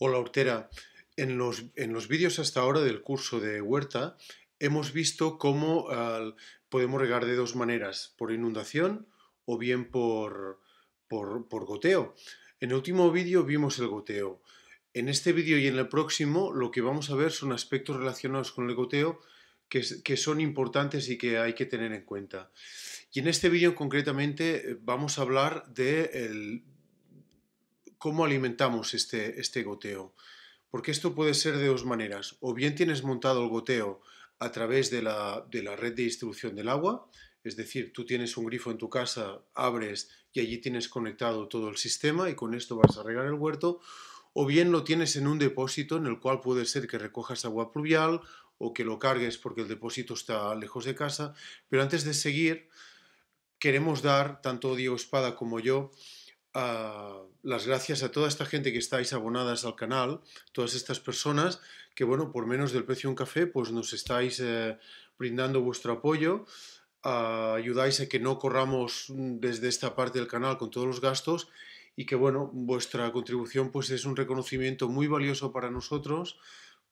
Hola Hortera, en los, vídeos hasta ahora del curso de huerta hemos visto cómo podemos regar de dos maneras, por inundación o bien por, por, goteo. En el último vídeo vimos el goteo. En este vídeo y en el próximo lo que vamos a ver son aspectos relacionados con el goteo que, que son importantes y que hay que tener en cuenta. Y en este vídeo concretamente eh, vamos a hablar de el, cómo alimentamos este, este goteo. Porque esto puede ser de dos maneras. O bien tienes montado el goteo a través de la, de la red de distribución del agua, es decir, tú tienes un grifo en tu casa, abres y allí tienes conectado todo el sistema y con esto vas a regar el huerto, o bien lo tienes en un depósito en el cual puede ser que recojas agua pluvial o que lo cargues porque el depósito está lejos de casa. Pero antes de seguir, queremos dar, tanto Diego Espada como yo, Ah, las gracias a toda esta gente que estáis abonadas al canal, todas estas personas que, bueno, por menos del precio de un café, pues nos estáis eh, brindando vuestro apoyo, ah, ayudáis a que no corramos mm, desde esta parte del canal con todos los gastos y que, bueno, vuestra contribución pues es un reconocimiento muy valioso para nosotros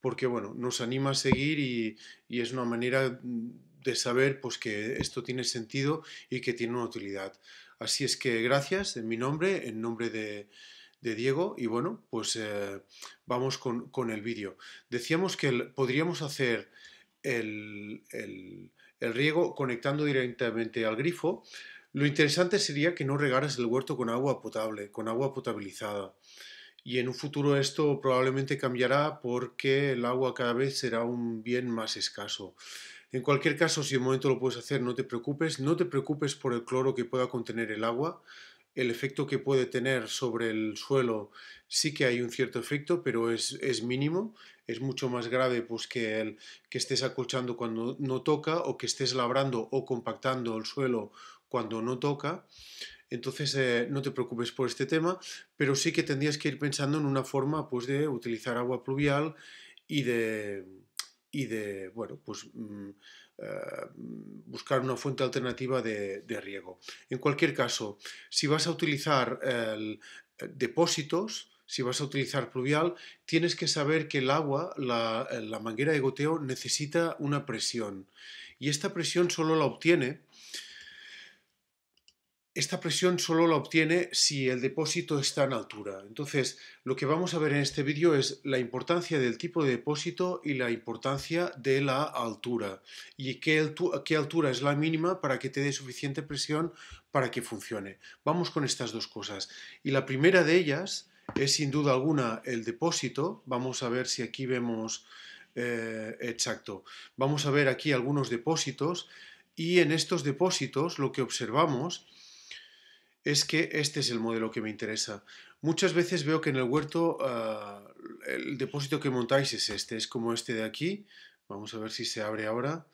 porque, bueno, nos anima a seguir y, y es una manera mm, de saber pues que esto tiene sentido y que tiene una utilidad. Así es que gracias en mi nombre, en nombre de, Diego, y bueno, pues eh, vamos con, con el vídeo. Decíamos que podríamos hacer el, el, el riego conectando directamente al grifo. Lo interesante sería que no regaras el huerto con agua potable, con agua potabilizada. Y en un futuro esto probablemente cambiará porque el agua cada vez será un bien más escaso. En cualquier caso, si de momento lo puedes hacer, no te preocupes. No te preocupes por el cloro que pueda contener el agua. El efecto que puede tener sobre el suelo sí que hay un cierto efecto, pero es, mínimo. Es mucho más grave pues, que, el, que estés acolchando cuando no toca o que estés labrando o compactando el suelo cuando no toca. Entonces eh, no te preocupes por este tema, pero sí que tendrías que ir pensando en una forma pues, de utilizar agua pluvial y de y de bueno, pues, mm, eh, mm, buscar una fuente alternativa de, riego. En cualquier caso, si vas a utilizar eh, depósitos, si vas a utilizar pluvial, tienes que saber que el agua, la, eh, la manguera de goteo, necesita una presión. Y esta presión solo la obtiene esta presión solo la obtiene si el depósito está en altura. Entonces, lo que vamos a ver en este vídeo es la importancia del tipo de depósito y la importancia de la altura. Y qué, altura es la mínima para que te dé suficiente presión para que funcione. Vamos con estas dos cosas. Y la primera de ellas es sin duda alguna el depósito. Vamos a ver si aquí vemos eh, exacto. Vamos a ver aquí algunos depósitos. Y en estos depósitos lo que observamos es que este es el modelo que me interesa. Muchas veces veo que en el huerto ah, el depósito que montáis es este, es como este de aquí. Vamos a ver si se abre ahora.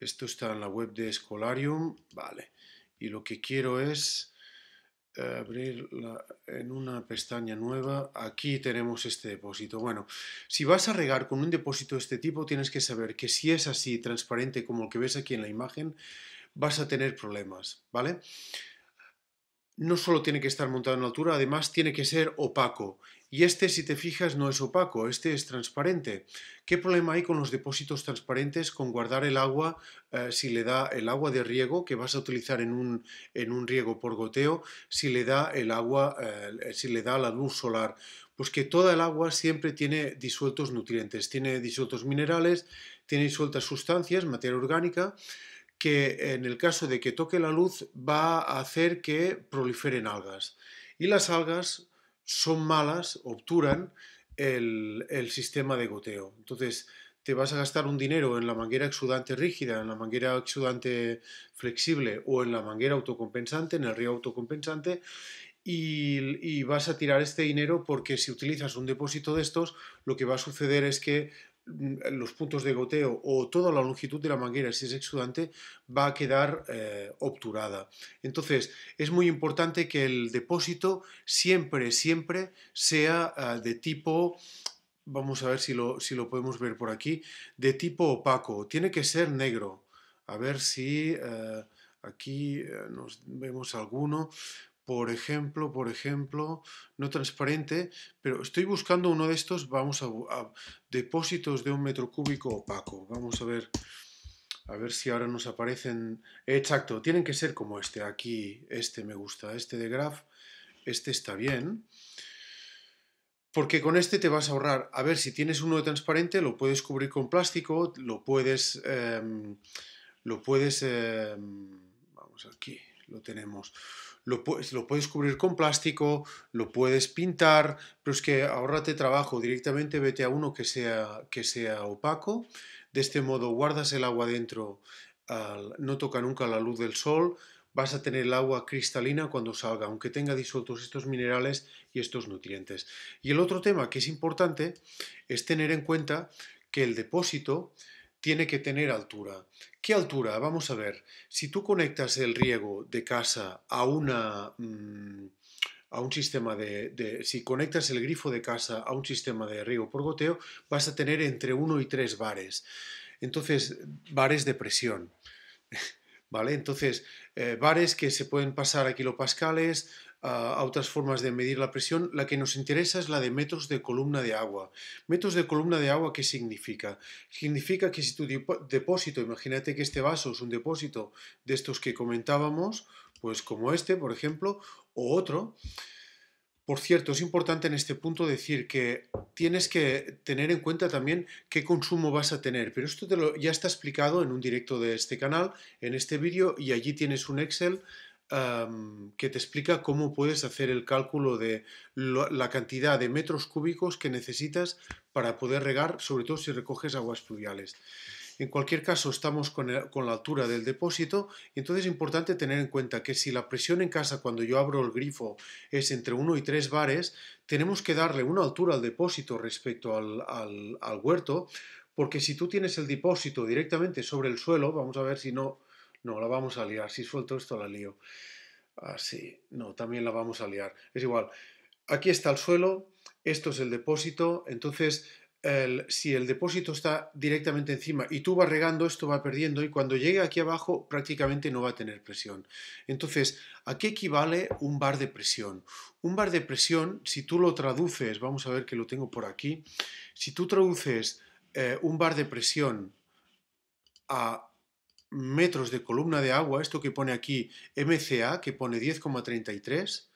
Esto está en la web de Escolarium. Vale. Y lo que quiero es abrir en una pestaña nueva, aquí tenemos este depósito. Bueno, si vas a regar con un depósito de este tipo, tienes que saber que si es así, transparente, como el que ves aquí en la imagen, vas a tener problemas, ¿vale? no solo tiene que estar montado en altura, además tiene que ser opaco. Y este, si te fijas, no es opaco, este es transparente. ¿Qué problema hay con los depósitos transparentes, con guardar el agua, eh, si le da el agua de riego que vas a utilizar en un, en un riego por goteo, si le da el agua, eh, si le da la luz solar? Pues que toda el agua siempre tiene disueltos nutrientes, tiene disueltos minerales, tiene disueltas sustancias, materia orgánica, que en el caso de que toque la luz va a hacer que proliferen algas. Y las algas son malas, obturan el, sistema de goteo. Entonces, te vas a gastar un dinero en la manguera exudante rígida, en la manguera exudante flexible o en la manguera autocompensante, en el río autocompensante, y, y, vas a tirar este dinero porque si utilizas un depósito de estos, lo que va a suceder es que Mm, los puntos de goteo o toda la longitud de la manguera, si es exudante, va a quedar eh, obturada. Entonces, es muy importante que el depósito siempre, siempre sea ah, de tipo, vamos a ver si lo, si lo podemos ver por aquí, de tipo opaco. Tiene que ser negro. A ver si eh, aquí eh, nos vemos alguno por ejemplo, por ejemplo, no transparente, pero estoy buscando uno de estos, vamos a, depósitos de un metro cúbico opaco, vamos a ver, a ver si ahora nos aparecen, exacto, tienen que ser como este, aquí, este me gusta, este de Graf, este está bien, porque con este te vas a ahorrar, a ver, si tienes uno de transparente, lo puedes cubrir con plástico, lo puedes, em, lo puedes, em, vamos aquí, lo tenemos, lo, puedes cubrir con plástico, lo puedes pintar, pero es que ahorrate trabajo, directamente vete a uno que sea, que sea opaco, de este modo guardas el agua dentro, no toca nunca la luz del sol, vas a tener el agua cristalina cuando salga, aunque tenga disueltos estos minerales y estos nutrientes. Y el otro tema que es importante es tener en cuenta que el depósito tiene que tener altura. ¿Qué altura? Vamos a ver, si tú conectas el riego de casa a una... Mm, a un sistema de, Si conectas el grifo de casa a un sistema de riego por goteo, vas a tener entre 1 y 3 bares. Entonces, bares de presión. ¿Vale? Entonces, eh, bares que se pueden pasar a kilopascales, a otras formas de medir la presión, la que nos interesa es la de metros de columna de agua. Metros de columna de agua, ¿qué significa? Significa que si tu depósito, imagínate que este vaso es un depósito de estos que comentábamos, pues como este, por ejemplo, o otro, por cierto, es importante en este punto decir que tienes que tener en cuenta también qué consumo vas a tener, pero esto te lo, ya está explicado en un directo de este canal, en este vídeo, y allí tienes un Excel que te explica cómo puedes hacer el cálculo de la cantidad de metros cúbicos que necesitas para poder regar, sobre todo si recoges aguas fluviales. En cualquier caso, estamos con, la altura del depósito, y entonces es importante tener en cuenta que si la presión en casa cuando yo abro el grifo es entre 1 y 3 bares, tenemos que darle una altura al depósito respecto al, al huerto, porque si tú tienes el depósito directamente sobre el suelo, vamos a ver si no no, la vamos a liar. Si suelto esto, la lío. Así. Ah, no, también la vamos a liar. Es igual. Aquí está el suelo. Esto es el depósito. Entonces, si el depósito está directamente encima y tú vas regando, esto va perdiendo y cuando llegue aquí abajo prácticamente no va a tener presión. Entonces, ¿a qué equivale un bar de presión? Un bar de presión, si tú lo traduces, vamos a ver que lo tengo por aquí, si tú traduces eh, un bar de presión a metros de columna de agua, esto que pone aquí MCA, que pone 10,33,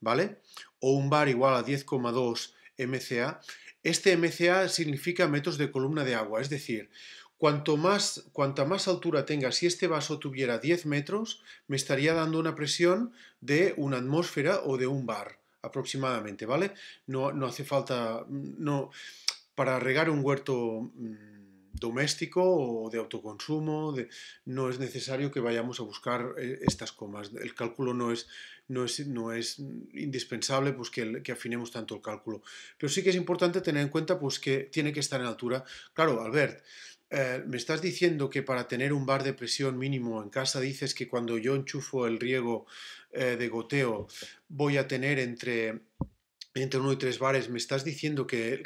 ¿vale? O un bar igual a 10,2 MCA. Este MCA significa metros de columna de agua, es decir, cuanto más, cuanta más altura tenga, si este vaso tuviera 10 metros, me estaría dando una presión de una atmósfera o de un bar, aproximadamente, ¿vale? No, no hace falta, no, para regar un huerto... Mm, doméstico o de autoconsumo, no es necesario que vayamos a buscar eh, estas comas. El cálculo no es, no es, no es indispensable pues, que, afinemos tanto el cálculo. Pero sí que es importante tener en cuenta pues, que tiene que estar en altura. Claro, Albert, eh, me estás diciendo que para tener un bar de presión mínimo en casa dices que cuando yo enchufo el riego eh, de goteo voy a tener entre entre uno y tres bares, me estás diciendo que,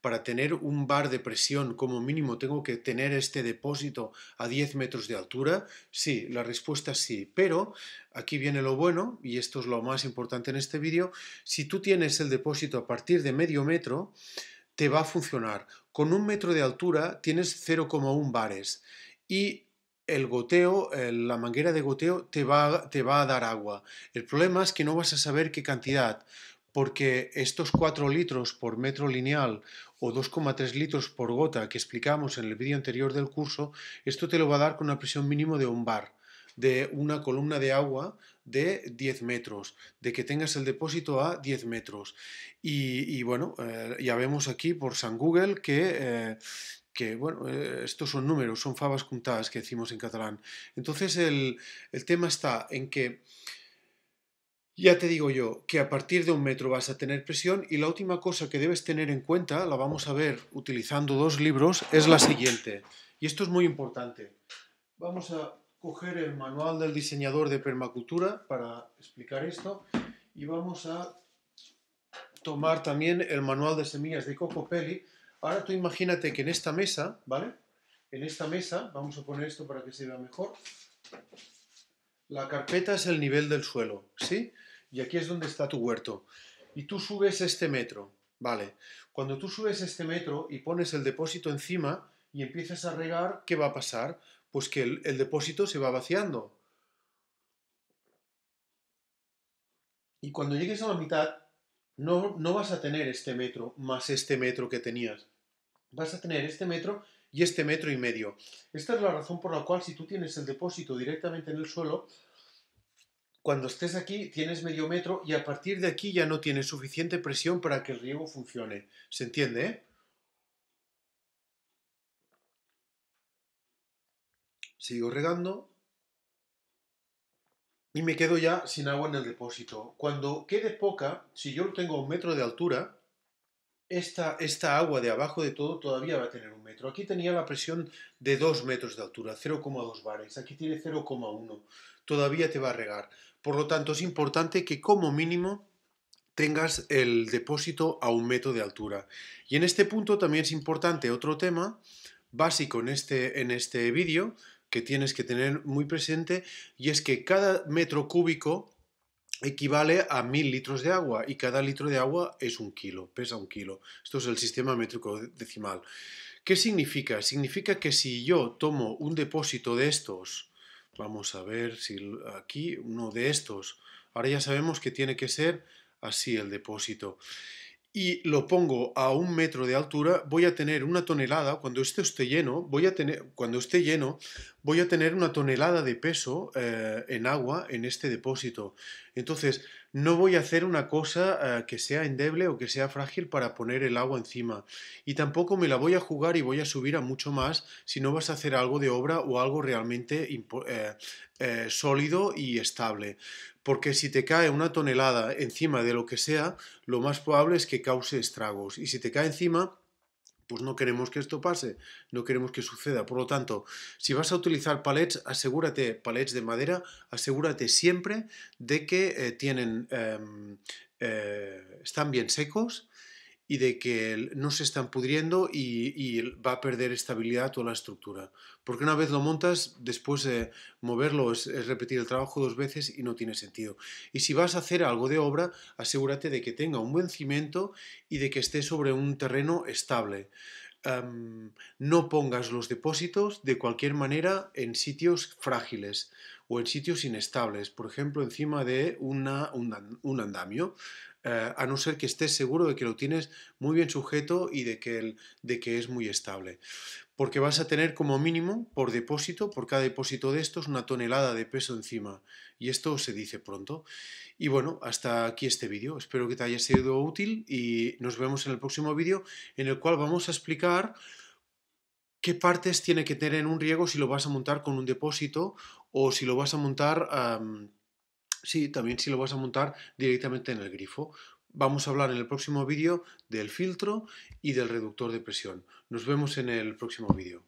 para tener un bar de presión como mínimo tengo que tener este depósito a 10 metros de altura? Sí, la respuesta es sí, pero aquí viene lo bueno, y esto es lo más importante en este vídeo, si tú tienes el depósito a partir de medio metro, te va a funcionar. Con un metro de altura tienes 0,1 bares y el goteo, la manguera de goteo te va, te va a dar agua. El problema es que no vas a saber qué cantidad porque estos 4 litros por metro lineal o 2,3 litros por gota que explicamos en el vídeo anterior del curso, esto te lo va a dar con una presión mínima de un bar, de una columna de agua de 10 metros, de que tengas el depósito a 10 metros. Y, bueno, eh, ya vemos aquí por San Google que... Eh, bueno, eh, estos son números, son fabas juntadas que decimos en catalán. Entonces el, el tema está en que ya te digo yo que a partir de un metro vas a tener presión y la última cosa que debes tener en cuenta, la vamos a ver utilizando dos libros, es la siguiente. Y esto es muy importante. Vamos a coger el manual del diseñador de permacultura para explicar esto y vamos a tomar también el manual de semillas de Coco Peli. Ahora tú imagínate que en esta mesa, ¿vale? En esta mesa, vamos a poner esto para que se vea mejor, la carpeta es el nivel del suelo, ¿sí? y aquí es donde está tu huerto. Y tú subes este metro, ¿vale? Cuando tú subes este metro y pones el depósito encima y empiezas a regar, ¿qué va a pasar? Pues que el, depósito se va vaciando. Y cuando llegues a la mitad, no, no vas a tener este metro más este metro que tenías. Vas a tener este metro y este metro y medio. Esta es la razón por la cual si tú tienes el depósito directamente en el suelo, cuando estés aquí tienes medio metro y a partir de aquí ya no tienes suficiente presión para que el riego funcione. ¿Se entiende? Sigo regando y me quedo ya sin agua en el depósito. Cuando quede poca, si yo tengo un metro de altura, esta, agua de abajo de todo todavía va a tener un metro. Aquí tenía la presión de 2 metros de altura, 0,2 bares. Aquí tiene 0,1. Todavía te va a regar. Por lo tanto, es importante que como mínimo tengas el depósito a un metro de altura. Y en este punto también es importante otro tema básico en este, en este vídeo que tienes que tener muy presente y es que cada metro cúbico equivale a mil litros de agua y cada litro de agua es un kilo, pesa un kilo. Esto es el sistema métrico decimal. ¿Qué significa? Significa que si yo tomo un depósito de estos, vamos a ver si aquí uno de estos, ahora ya sabemos que tiene que ser así el depósito y lo pongo a un metro de altura, voy a tener una tonelada, cuando esto esté lleno, voy a tener, cuando esté lleno, voy a tener una tonelada de peso eh, en agua en este depósito. Entonces, no voy a hacer una cosa eh, que sea endeble o que sea frágil para poner el agua encima. Y tampoco me la voy a jugar y voy a subir a mucho más si no vas a hacer algo de obra o algo realmente eh, eh, sólido y estable. Porque si te cae una tonelada encima de lo que sea, lo más probable es que cause estragos. Y si te cae encima, pues no queremos que esto pase, no queremos que suceda. Por lo tanto, si vas a utilizar palets, asegúrate, palets de madera, asegúrate siempre de que eh, tienen, em, eh, están bien secos, y de que no se están pudriendo y, va a perder estabilidad toda la estructura. Porque una vez lo montas, después de moverlo es, repetir el trabajo dos veces y no tiene sentido. Y si vas a hacer algo de obra, asegúrate de que tenga un buen cimiento y de que esté sobre un terreno estable. no pongas los depósitos de cualquier manera en sitios frágiles o en sitios inestables, por ejemplo, encima de un andamio. Eh, a no ser que estés seguro de que lo tienes muy bien sujeto y de que, de que es muy estable. Porque vas a tener como mínimo por depósito, por cada depósito de estos, una tonelada de peso encima. Y esto se dice pronto. Y bueno, hasta aquí este vídeo. Espero que te haya sido útil y nos vemos en el próximo vídeo en el cual vamos a explicar qué partes tiene que tener en un riego si lo vas a montar con un depósito o si lo vas a montar... Sí, también si lo vas a montar directamente en el grifo. Vamos a hablar en el próximo vídeo del filtro y del reductor de presión. Nos vemos en el próximo vídeo.